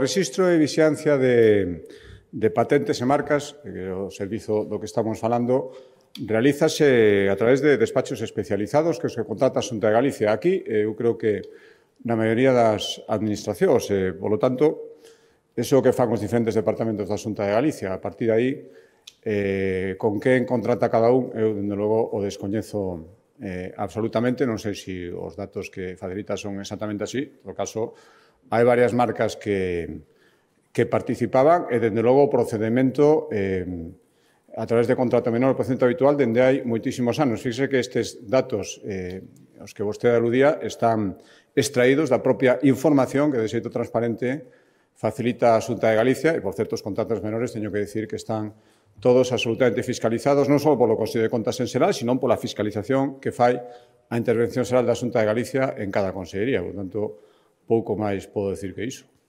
Rexistro e Vixiancia de, de Patentes e Marcas, eh, que o servizo do que estamos falando, realízase a través de despachos especializados que os que contrata Xunta de Galicia. Aquí, eh, eu creo que na maioría das administracións, e, eh, polo tanto, eso que fan os diferentes departamentos da Xunta de Galicia. A partir de aí, eh, con que contrata cada un, eu, dende logo, o descoñezo eh, absolutamente, non sei se os datos que facilita son exactamente así, no caso hai varias marcas que, que participaban e, dende logo, o procedimento eh, a través de contrato menor o procedimento habitual dende hai moitísimos anos. Fixe que estes datos eh, os que vostede aludía están extraídos da propia información que de xeito transparente facilita a Xunta de Galicia e, por certo, os contratos menores teño que decir que están todos absolutamente fiscalizados, non só polo Consello de Contas en Xeral, senón pola fiscalización que fai a intervención xeral da Xunta de Galicia en cada consellería. Por tanto, pouco máis podo decir que iso.